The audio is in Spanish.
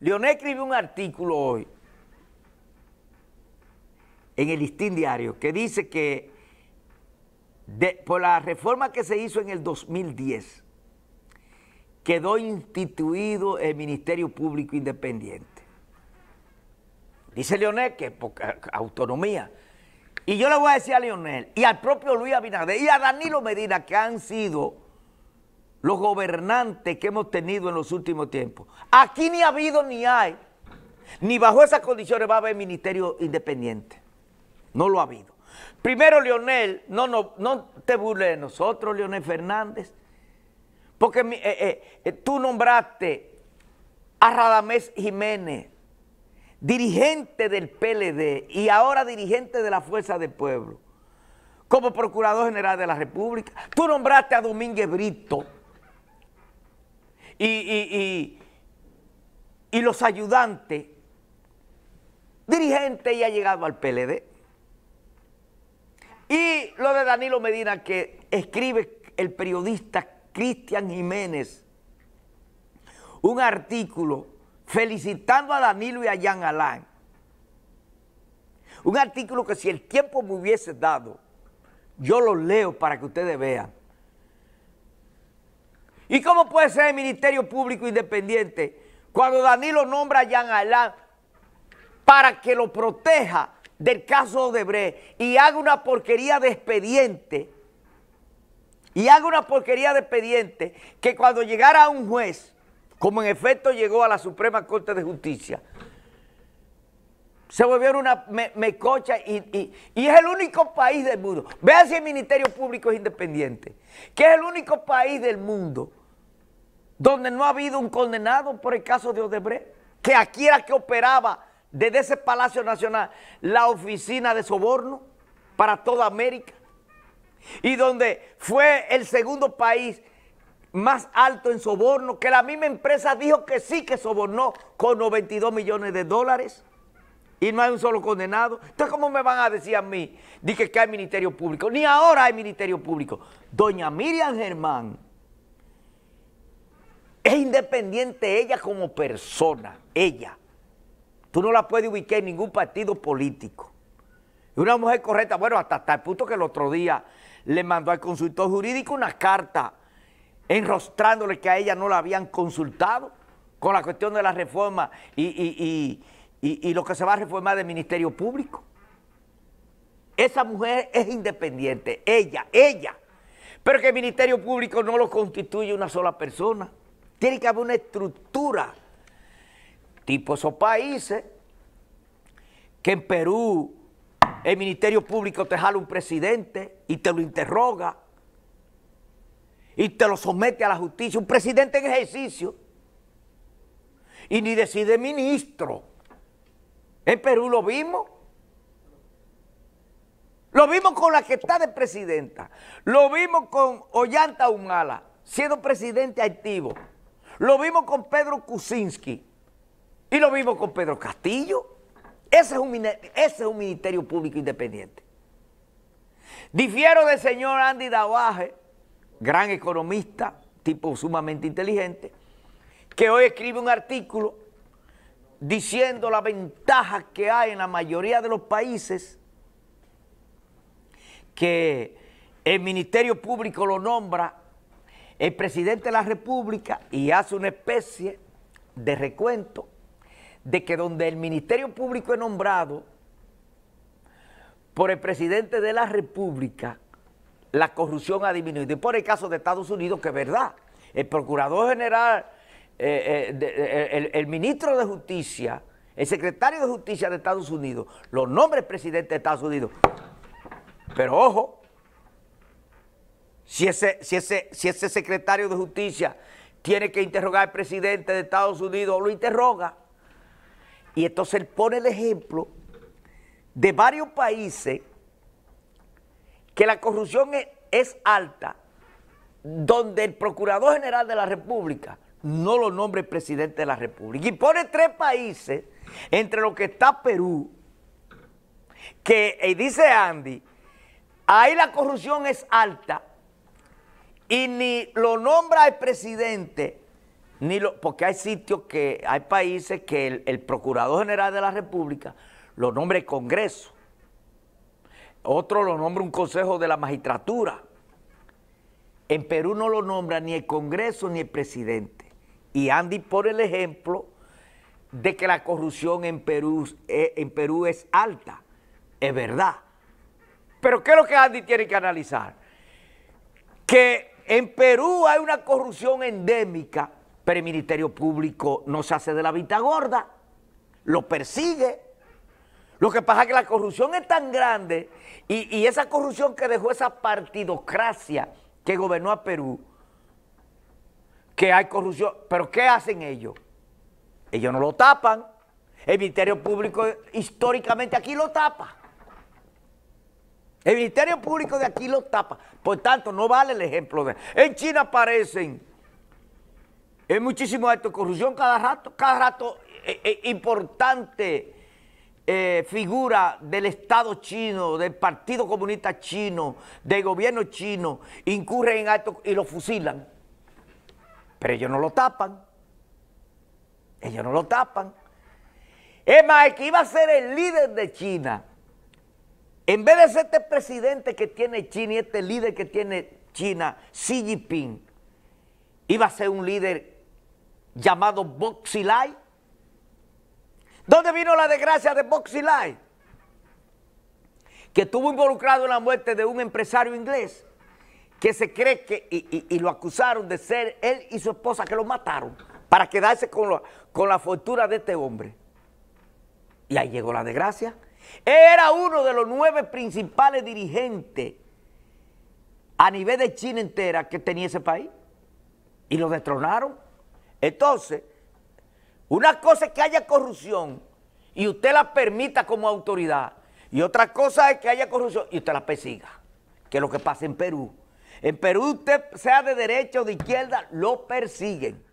Leonel escribió un artículo hoy en el Listín Diario que dice que por la reforma que se hizo en el 2010 quedó instituido el Ministerio Público Independiente. Dice Leonel que por autonomía. Y yo le voy a decir a Leonel y al propio Luis Abinader y a Danilo Medina que han sido los gobernantes que hemos tenido en los últimos tiempos. Aquí ni ha habido ni hay, ni bajo esas condiciones va a haber ministerio independiente. No lo ha habido. Primero, Leonel, no, no, te burles de nosotros, Leonel Fernández, porque eh, eh, eh, tú nombraste a Radamés Jiménez, dirigente del PLD y ahora dirigente de la Fuerza del Pueblo, como Procurador General de la República. Tú nombraste a Domínguez Brito, y, los ayudantes, dirigentes y ha llegado al PLD. Y lo de Danilo Medina que escribe el periodista Cristian Jiménez, un artículo felicitando a Danilo y a Jean Alain. Un artículo que si el tiempo me hubiese dado, yo lo leo para que ustedes vean. ¿Y cómo puede ser el Ministerio Público Independiente cuando Danilo nombra a Jean Alain para que lo proteja del caso Odebrecht y haga una porquería de expediente? Y haga una porquería de expediente que cuando llegara a un juez, como en efecto llegó a la Suprema Corte de Justicia, se volvieron una mecocha y, es el único país del mundo. Vean si el Ministerio Público es independiente, que es el único país del mundo donde no ha habido un condenado por el caso de Odebrecht, que aquí era que operaba desde ese Palacio Nacional la oficina de soborno para toda América y donde fue el segundo país más alto en soborno, que la misma empresa dijo que sí que sobornó con 92 millones de dólares y no hay un solo condenado. Entonces, ¿cómo me van a decir a mí? Dije que hay Ministerio Público. Ni ahora hay Ministerio Público. Doña Miriam Germán es independiente ella como persona, ella. Tú no la puedes ubicar en ningún partido político. Es una mujer correcta, bueno, hasta, tal el punto que el otro día le mandó al consultor jurídico una carta enrostrándole que a ella no la habían consultado con la cuestión de la reforma y, y, lo que se va a reformar del Ministerio Público. Esa mujer es independiente, ella, ella. Pero que el Ministerio Público no lo constituye una sola persona. Tiene que haber una estructura, tipo esos países, que en Perú el Ministerio Público te jala un presidente y te lo interroga y te lo somete a la justicia, un presidente en ejercicio, y ni decide ministro. En Perú lo vimos. Lo vimos con la que está de presidenta. Lo vimos con Ollanta Humala, siendo presidente activo. Lo vimos con Pedro Kuczynski y lo vimos con Pedro Castillo. Ese es un, ministerio público independiente. Difiero del señor Andy Davaje, gran economista, tipo sumamente inteligente, que hoy escribe un artículo diciendo la ventaja que hay en la mayoría de los países que el Ministerio Público lo nombra el presidente de la República y hace una especie de recuento de que donde el Ministerio Público es nombrado por el presidente de la República, la corrupción ha disminuido. Y por el caso de Estados Unidos, que es verdad, el Procurador General, eh, eh, eh, el, Ministro de Justicia, el Secretario de Justicia de Estados Unidos, nombra el presidente de Estados Unidos. Pero ojo, si ese, si ese, si ese secretario de justicia tiene que interrogar al presidente de Estados Unidos, lo interroga. Y entonces él pone el ejemplo de varios países que la corrupción e, es, alta, donde el Procurador General de la República no lo nombre el presidente de la República. Y pone tres países, entre los que está Perú, que eh, dice Andy, ahí la corrupción es alta, y ni lo nombra el presidente, ni lo, porque hay sitios que, hay países que el, Procurador General de la República lo nombra el Congreso, otro lo nombra un Consejo de la Magistratura. En Perú no lo nombra ni el Congreso ni el presidente. Y Andy pone el ejemplo de que la corrupción en Perú, eh, en Perú es alta. Es verdad. Pero ¿qué es lo que Andy tiene que analizar? Que en Perú hay una corrupción endémica, pero el Ministerio Público no se hace de la vista gorda, lo persigue. Lo que pasa es que la corrupción es tan grande y, y esa corrupción que dejó esa partidocracia que gobernó a Perú, que hay corrupción. Pero ¿qué hacen ellos? Ellos no lo tapan. El Ministerio Público históricamente aquí lo tapa. El Ministerio Público de aquí lo tapa. Por tanto, no vale el ejemplo de... En China aparecen es muchísimo acto de corrupción cada rato, cada rato eh, eh, importante eh, figura del Estado chino, del Partido Comunista Chino, del gobierno chino, incurre en actos y lo fusilan. Pero ellos no lo tapan. Ellos no lo tapan. Es más, el que iba a ser el líder de China en vez de ser este presidente que tiene China y este líder que tiene China, Xi Jinping, iba a ser un líder llamado Boxilai. ¿Dónde vino la desgracia de Boxilai? Que estuvo involucrado en la muerte de un empresario inglés que se cree que, y, lo acusaron de ser él y su esposa que lo mataron para quedarse con la fortuna de este hombre. Y ahí llegó la desgracia. Era uno de los nueve principales dirigentes a nivel de China entera que tenía ese país. Y lo destronaron. Entonces, una cosa es que haya corrupción y usted la permita como autoridad. Y otra cosa es que haya corrupción y usted la persiga. Que es lo que pasa en Perú. En Perú usted sea de derecha o de izquierda, lo persiguen.